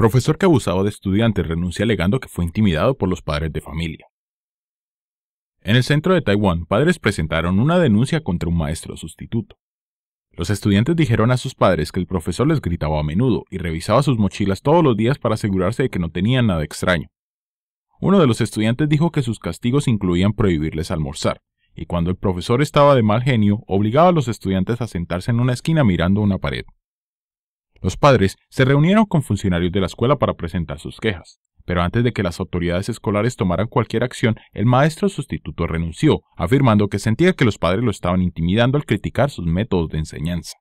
Profesor que abusaba de estudiantes renuncia alegando que fue intimidado por los padres de familia. En el centro de Taiwán, padres presentaron una denuncia contra un maestro sustituto. Los estudiantes dijeron a sus padres que el profesor les gritaba a menudo y revisaba sus mochilas todos los días para asegurarse de que no tenían nada extraño. Uno de los estudiantes dijo que sus castigos incluían prohibirles almorzar, y cuando el profesor estaba de mal genio, obligaba a los estudiantes a sentarse en una esquina mirando una pared. Los padres se reunieron con funcionarios de la escuela para presentar sus quejas, pero antes de que las autoridades escolares tomaran cualquier acción, el maestro sustituto renunció, afirmando que sentía que los padres lo estaban intimidando al criticar sus métodos de enseñanza.